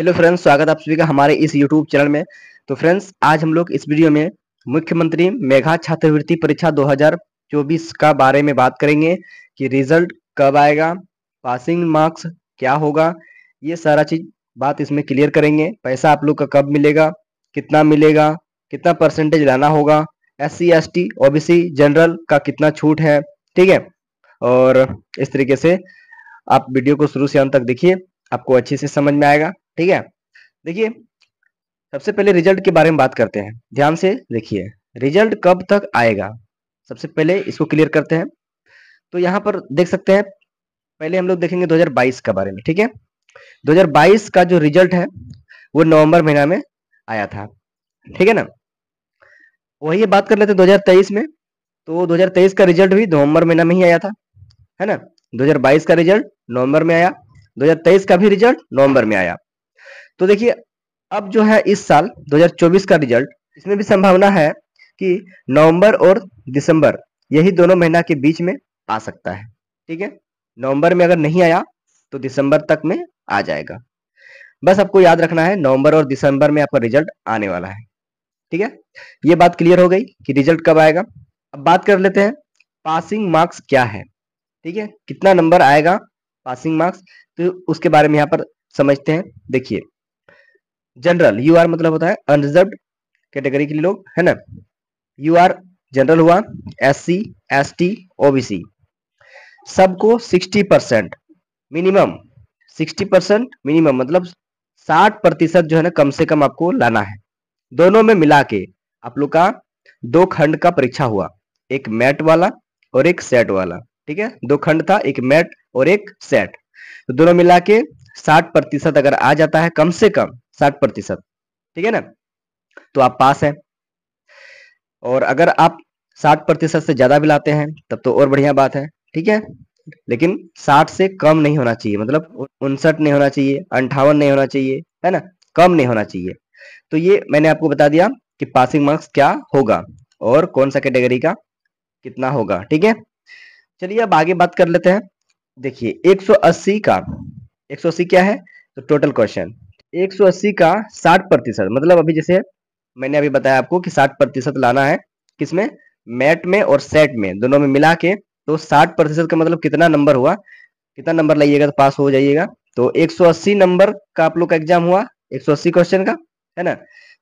hello friends स्वागत आप सभी का हमारे इस यूट्यूब चैनल में तो फ्रेंड्स आज हम लोग इस वीडियो में मुख्यमंत्री मेघा छात्रवृत्ति परीक्षा 2024 का बारे में बात करेंगे कि रिजल्ट कब आएगा पासिंग मार्क्स क्या होगा ये सारा चीज बात इसमें क्लियर करेंगे पैसा आप लोग का कब मिलेगा कितना मिलेगा कितना परसेंटेज लाना होगा S C S T OBC general का कितना छूट है ठीक है और इस तरीके से आप वीडियो को शुरू से अंत तक देखिए आपको अच्छे से समझ में आएगा ठीक है देखिए सबसे पहले रिजल्ट के बारे में बात करते हैं ध्यान से देखिए रिजल्ट कब तक आएगा सबसे पहले इसको क्लियर करते हैं तो यहाँ पर देख सकते हैं पहले हम लोग देखेंगे 2022 का बारे में ठीक है 2022 का जो रिजल्ट है वो नवंबर महीना में आया था ठीक है ना वही बात कर लेते हैं 2023 में तो 2023 का रिजल्ट भी नवंबर महीना में ही आया था है ना 2022 का रिजल्ट नवंबर में आया 2023 का भी रिजल्ट नवंबर में आया तो देखिए अब जो है इस साल 2024 का रिजल्ट इसमें भी संभावना है कि नवंबर और दिसंबर यही दोनों महीना के बीच में आ सकता है ठीक है नवंबर में अगर नहीं आया तो दिसंबर तक में आ जाएगा बस आपको याद रखना है नवंबर और दिसंबर में आपका रिजल्ट आने वाला है ठीक है ये बात क्लियर हो गई कि रिजल्ट कब आएगा अब बात कर लेते हैं पासिंग मार्क्स क्या है ठीक है कितना नंबर आएगा पासिंग मार्क्स तो उसके बारे में यहाँ पर समझते हैं देखिए जनरल यू आर मतलब होता है अनरिजर्व कैटेगरी के लिए लोग है ना यू आर जनरल हुआ S C S T OBC सबको 60 परसेंट मिनिमम 60 परसेंट मिनिमम मतलब 60 प्रतिशत जो है ना कम से कम आपको लाना है दोनों में मिला के आप लोग का दो खंड का परीक्षा हुआ एक मैट वाला और एक सेट वाला ठीक है दो खंड था एक मैट और एक सेट तो दोनों मिला के साठ प्रतिशत अगर आ जाता है कम से कम साठ प्रतिशत ठीक है ना तो आप पास है और अगर आप साठ प्रतिशत से ज्यादा भी लाते हैं तब तो और बढ़िया बात है ठीक है लेकिन साठ से कम नहीं होना चाहिए मतलब उनसठ नहीं होना चाहिए अंठावन नहीं होना चाहिए है ना कम नहीं होना चाहिए तो ये मैंने आपको बता दिया कि पासिंग मार्क्स क्या होगा और कौन सा कैटेगरी का कितना होगा ठीक है चलिए अब आगे बात कर लेते हैं देखिए 180 का 180 क्या है तो टोटल क्वेश्चन एक सौ अस्सी का साठ प्रतिशत मतलब अभी जैसे मैंने अभी बताया आपको कि साठ प्रतिशत लाना है किसमें मैट में और सेट में दोनों में मिला के तो साठ प्रतिशत का मतलब कितना नंबर हुआ कितना नंबर लाइएगा तो पास हो जाइएगा तो 180 नंबर का आप लोग का एग्जाम हुआ 180 क्वेश्चन का है ना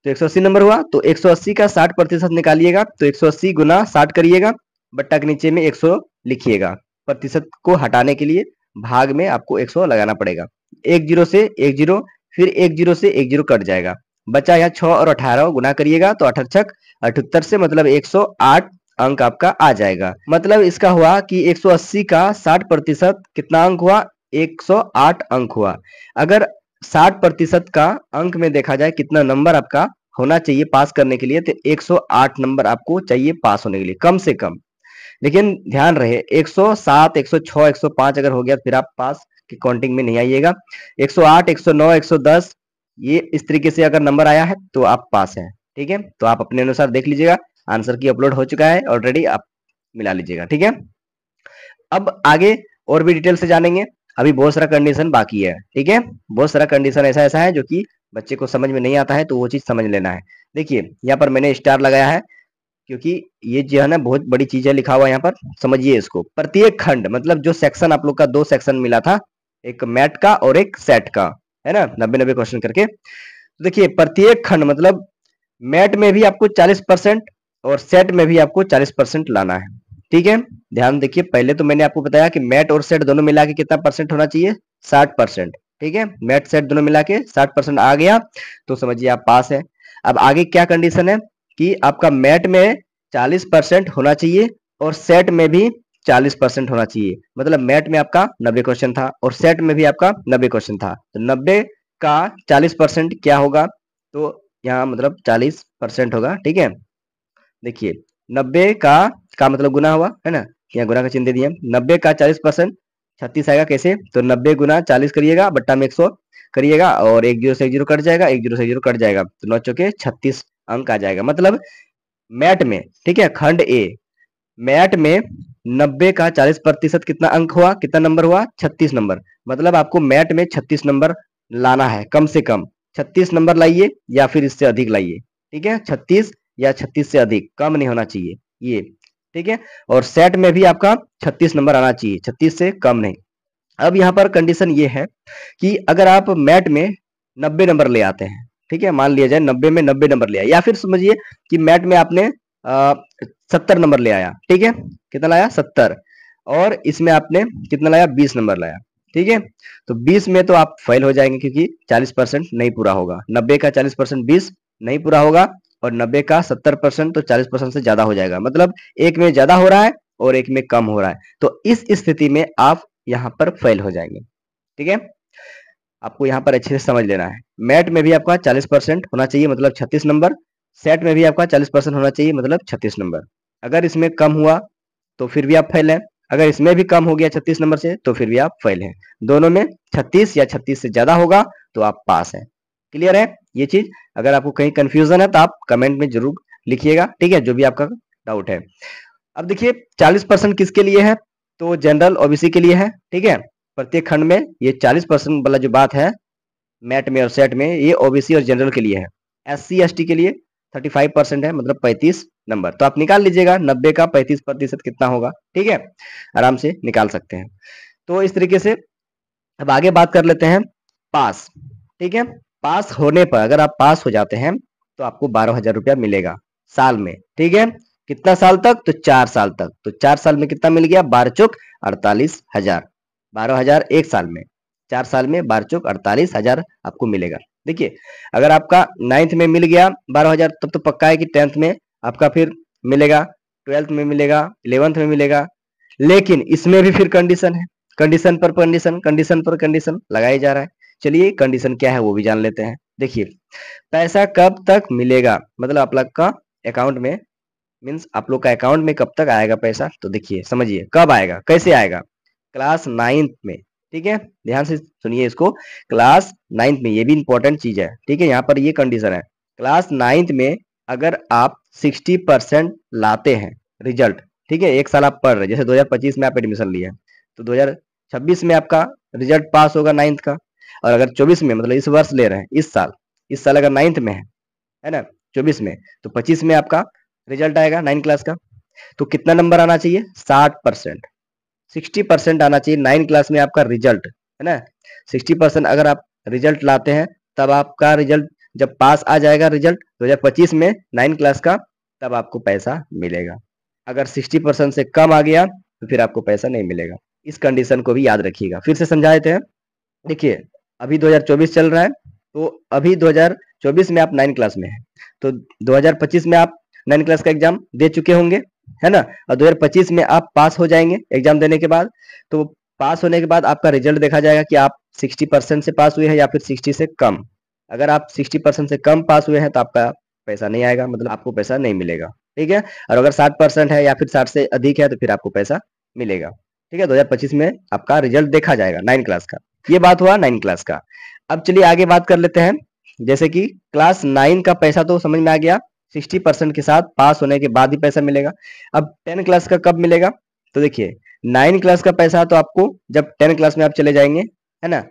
तो 180 नंबर हुआ तो 180 का 60 प्रतिशत निकालिएगा तो 180 गुना साठ करिएगा बट्टा के नीचे में 100 लिखिएगा प्रतिशत को हटाने के लिए भाग में आपको 100 लगाना पड़ेगा एक जीरो से एक जीरो फिर एक जीरो से एक जीरो कट जाएगा बचा यहाँ छह और अठारह गुना करिएगा तो अठहत्तर अठहत्तर से मतलब 108 अंक आपका आ जाएगा मतलब इसका हुआ कि 180 का 60 प्रतिशत कितना अंक हुआ 108 अंक हुआ अगर 60 प्रतिशत का अंक में देखा जाए कितना नंबर आपका होना चाहिए पास करने के लिए तो 108 नंबर आपको चाहिए पास होने के लिए कम से कम लेकिन ध्यान रहे 107, 106, 105 अगर हो गया फिर आप पास कि काउंटिंग में नहीं आइएगा 108, 109, 110 ये इस तरीके से अगर नंबर आया है तो आप पास हैं ठीक है तो आप अपने अनुसार देख लीजिएगा आंसर की अपलोड हो चुका है ऑलरेडी आप मिला लीजिएगा ठीक है अब आगे और भी डिटेल से जानेंगे अभी बहुत सारा कंडीशन बाकी है ठीक है बहुत सारा कंडीशन ऐसा ऐसा है जो कि बच्चे को समझ में नहीं आता है तो वो चीज समझ लेना है देखिए यहाँ पर मैंने स्टार लगाया है क्योंकि ये जो है ना बहुत बड़ी चीज है लिखा हुआ यहाँ पर समझिए इसको प्रत्येक खंड मतलब जो सेक्शन आप लोग का दो सेक्शन मिला था एक मैट का और एक सेट का है ना नब्बे नब्बे क्वेश्चन करके तो देखिए प्रत्येक खंड मतलब मैट में भी आपको चालीस परसेंट और सेट में भी आपको चालीस परसेंट लाना है ठीक है ध्यान देखिए पहले तो मैंने आपको बताया कि मैट और सेट दोनों मिला के कितना परसेंट होना चाहिए साठ परसेंट ठीक है मैट सेट दोनों मिला के साठ परसेंट आ गया तो समझिए आप पास है अब आगे क्या कंडीशन है कि आपका मैट में चालीस परसेंट होना चाहिए और सेट में भी चालीस परसेंट होना चाहिए मतलब मैट में आपका नब्बे क्वेश्चन था और सेट में भी आपका नब्बे क्वेश्चन था तो 90 का चालीस परसेंट क्या होगा तो यहाँ मतलब 40 परसेंट होगा ठीक है देखिए नब्बे का का मतलब गुना हुआ है ना यहाँ गुना का चिन्ह दे दिए नब्बे का चालीस परसेंट छत्तीस आएगा कैसे तो नब्बे गुना चालीस करिएगा बट्टा में एक सौ करिएगा और एक जीरो से एक जीरो कट जाएगा एक जीरो से एक जीरो कट जाएगा तो नौ चौके छत्तीस अंक आ जाएगा मतलब मैट में ठीक है खंड ए मैट में नब्बे का चालीस प्रतिशत कितना अंक हुआ कितना नंबर हुआ छत्तीस नंबर मतलब आपको मैट में छत्तीस नंबर लाना है कम से कम छत्तीस नंबर लाइए या फिर इससे अधिक लाइए ठीक है छत्तीस या छत्तीस से अधिक कम नहीं होना चाहिए ये ठीक है और सेट में भी आपका छत्तीस नंबर आना चाहिए छत्तीस से कम नहीं अब यहाँ पर कंडीशन ये है कि अगर आप मैट में नब्बे नंबर ले आते हैं ठीक है मान लिया जाए नब्बे में नब्बे नंबर लिया या फिर समझिए कि मैट में आपने सत्तर नंबर ले आया ठीक है कितना लाया सत्तर और इसमें आपने कितना लाया बीस नंबर लाया ठीक है तो बीस में तो आप फेल हो जाएंगे क्योंकि चालीस परसेंट नहीं पूरा होगा नब्बे का चालीस परसेंट बीस नहीं पूरा होगा और नब्बे का सत्तर परसेंट तो चालीस परसेंट से ज्यादा हो जाएगा मतलब एक में ज्यादा हो रहा है और एक में कम हो रहा है तो इस स्थिति में आप यहां पर फेल हो जाएंगे ठीक है आपको यहां पर अच्छे से समझ लेना है मैट में भी आपका चालीस परसेंट होना चाहिए मतलब छत्तीस नंबर सेट में भी आपका चालीस परसेंट होना चाहिए मतलब छत्तीस नंबर अगर इसमें कम हुआ तो फिर भी आप फेल हैं अगर इसमें भी कम हो गया छत्तीस नंबर से तो फिर भी आप फेल हैं दोनों में छत्तीस या छत्तीस से ज्यादा होगा तो आप पास हैं क्लियर है ये चीज अगर आपको कहीं कंफ्यूजन है तो आप कमेंट में जरूर लिखिएगा ठीक है जो भी आपका डाउट है अब देखिए चालीस परसेंट किसके लिए है तो जनरल ओबीसी के लिए है ठीक है प्रत्येक खंड में ये चालीस परसेंट वाला जो बात है मैट में और सेट में ये ओबीसी और जनरल के लिए है एस सी के लिए थर्टी फाइव परसेंट है मतलब पैंतीस नंबर तो आप निकाल लीजिएगा नब्बे का पैंतीस प्रतिशत कितना होगा ठीक है आराम से निकाल सकते हैं तो इस तरीके से अब आगे बात कर लेते हैं पास ठीक है पास होने पर अगर आप पास हो जाते हैं तो आपको बारह हजार रुपया मिलेगा साल में ठीक है कितना साल तक तो चार साल तक तो चार साल में कितना मिल गया बार चौक अड़तालीस हजार बारह हजार एक साल में चार साल में बार चौक अड़तालीस हजार आपको मिलेगा देखिए अगर आपका नाइन्थ में मिल गया बारह हजार तब तो पक्का है कि टेंथ में आपका फिर मिलेगा ट्वेल्थ में मिलेगा इलेवंथ में मिलेगा लेकिन इसमें भी फिर कंडीशन है कंडीशन पर कंडीशन कंडीशन पर कंडीशन लगाया जा रहा है चलिए कंडीशन क्या है वो भी जान लेते हैं देखिए पैसा कब तक मिलेगा मतलब आप लोग का अकाउंट में मीन्स आप लोग का अकाउंट में कब तक आएगा पैसा तो देखिए समझिए कब आएगा कैसे आएगा क्लास नाइन्थ में ठीक है ध्यान से सुनिए इसको क्लास नाइन्थ में ये भी इंपॉर्टेंट चीज है ठीक है यहाँ पर ये कंडीशन है क्लास नाइन्थ में अगर आप सिक्सटी परसेंट लाते हैं रिजल्ट ठीक है एक साल आप पढ़ रहे जैसे 2025 में आप एडमिशन लिए तो 2026 में आपका रिजल्ट पास होगा नाइन्थ का और अगर 24 में मतलब इस वर्ष ले रहे हैं इस साल इस साल अगर नाइन्थ में है है ना 24 में तो 25 में आपका रिजल्ट आएगा नाइन्थ क्लास का तो कितना नंबर आना चाहिए साठ परसेंट सिक्सटी परसेंट आना चाहिए नाइन क्लास में आपका रिजल्ट है ना सिक्सटी परसेंट अगर आप रिजल्ट लाते हैं तब आपका रिजल्ट जब पास आ जाएगा रिजल्ट 2025 में नाइन क्लास का तब आपको पैसा मिलेगा अगर 60 परसेंट से कम आ गया तो फिर आपको पैसा नहीं मिलेगा इस कंडीशन को भी याद रखिएगा फिर से समझा देते हैं देखिए अभी चौबीस चल रहा है तो अभी चौबीस में आप नाइन क्लास में है तो पच्चीस में आप नाइन क्लास का एग्जाम दे चुके होंगे है ना और 2025 में आप पास हो जाएंगे एग्जाम देने के बाद तो पास होने के बाद आपका रिजल्ट देखा जाएगा कि आप 60 परसेंट से पास हुए हैं या फिर 60 से कम अगर आप 60 परसेंट से कम पास हुए हैं तो आपका पैसा नहीं आएगा मतलब आपको पैसा नहीं मिलेगा ठीक है और अगर साठ परसेंट है या फिर साठ से अधिक है तो फिर आपको पैसा मिलेगा ठीक है दो में आपका रिजल्ट देखा जाएगा नाइन क्लास का ये बात हुआ नाइन क्लास का अब चलिए आगे बात कर लेते हैं जैसे कि क्लास नाइन का पैसा तो समझ में आ गया सिक्सटी परसेंट के साथ पास होने के बाद ही पैसा मिलेगा अब टेन क्लास का कब मिलेगा तो देखिए नाइन क्लास का पैसा तो आपको जब टेन क्लास में आप चले जाएंगे है ना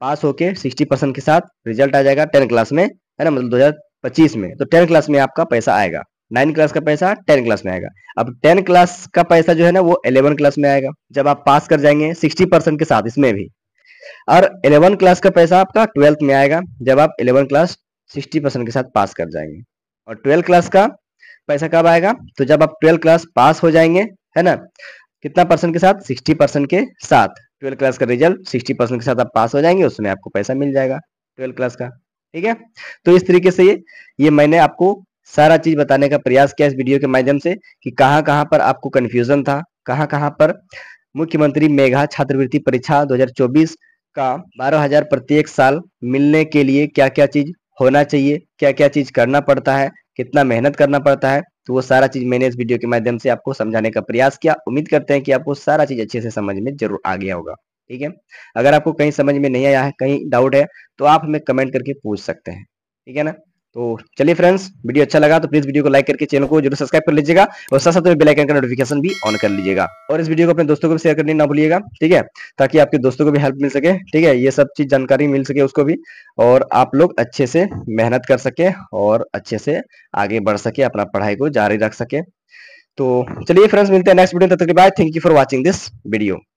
पास होके सिक्सटी परसेंट के साथ रिजल्ट आ जाएगा टेन क्लास में है ना मतलब दो हजार पच्चीस में तो टेन क्लास में आपका पैसा आएगा नाइन क्लास का पैसा टेन क्लास में आएगा अब टेन क्लास का पैसा जो है ना वो इलेवन क्लास में आएगा जब आप पास कर जाएंगे सिक्सटी परसेंट के साथ इसमें भी और इलेवन क्लास का पैसा आपका ट्वेल्थ में आएगा जब आप इलेवन क्लास सिक्सटी परसेंट के साथ पास कर जाएंगे और ट्वेल्थ क्लास का पैसा कब आएगा तो जब आप ट्वेल्थ क्लास पास हो जाएंगे है ना कितना परसेंट के साथ सिक्सटी परसेंट के साथ ट्वेल्थ क्लास का रिजल्ट सिक्सटी परसेंट के साथ आप पास हो जाएंगे उसमें आपको पैसा मिल जाएगा ट्वेल्थ क्लास का ठीक है तो इस तरीके से ये ये मैंने आपको सारा चीज बताने का प्रयास किया इस वीडियो के माध्यम से कि कहाँ कहाँ पर आपको कन्फ्यूजन था कहाँ कहाँ पर मुख्यमंत्री मेघा छात्रवृत्ति परीक्षा दो का बारह प्रत्येक साल मिलने के लिए क्या क्या चीज होना चाहिए क्या क्या चीज करना पड़ता है कितना मेहनत करना पड़ता है तो वो सारा चीज मैंने इस वीडियो के माध्यम से आपको समझाने का प्रयास किया उम्मीद करते हैं कि आपको सारा चीज अच्छे से समझ में जरूर आ गया होगा ठीक है अगर आपको कहीं समझ में नहीं आया है कहीं डाउट है तो आप हमें कमेंट करके पूछ सकते हैं ठीक है ना तो चलिए फ्रेंड्स वीडियो अच्छा लगा तो प्लीज वीडियो को लाइक करके चैनल को जरूर सब्सक्राइब कर लीजिएगा और साथ साथ में बेल आइकन का नोटिफिकेशन भी ऑन कर लीजिएगा और इस वीडियो को अपने दोस्तों को भी शेयर करने ना भूलिएगा ठीक है ताकि आपके दोस्तों को भी हेल्प मिल सके ठीक है ये सब चीज जानकारी मिल सके उसको भी और आप लोग अच्छे से मेहनत कर सके और अच्छे से आगे बढ़ सके अपना पढ़ाई को जारी रख सके तो चलिए फ्रेंड्स मिलते हैं नेक्स्ट वीडियो तक bye thank you for watching this video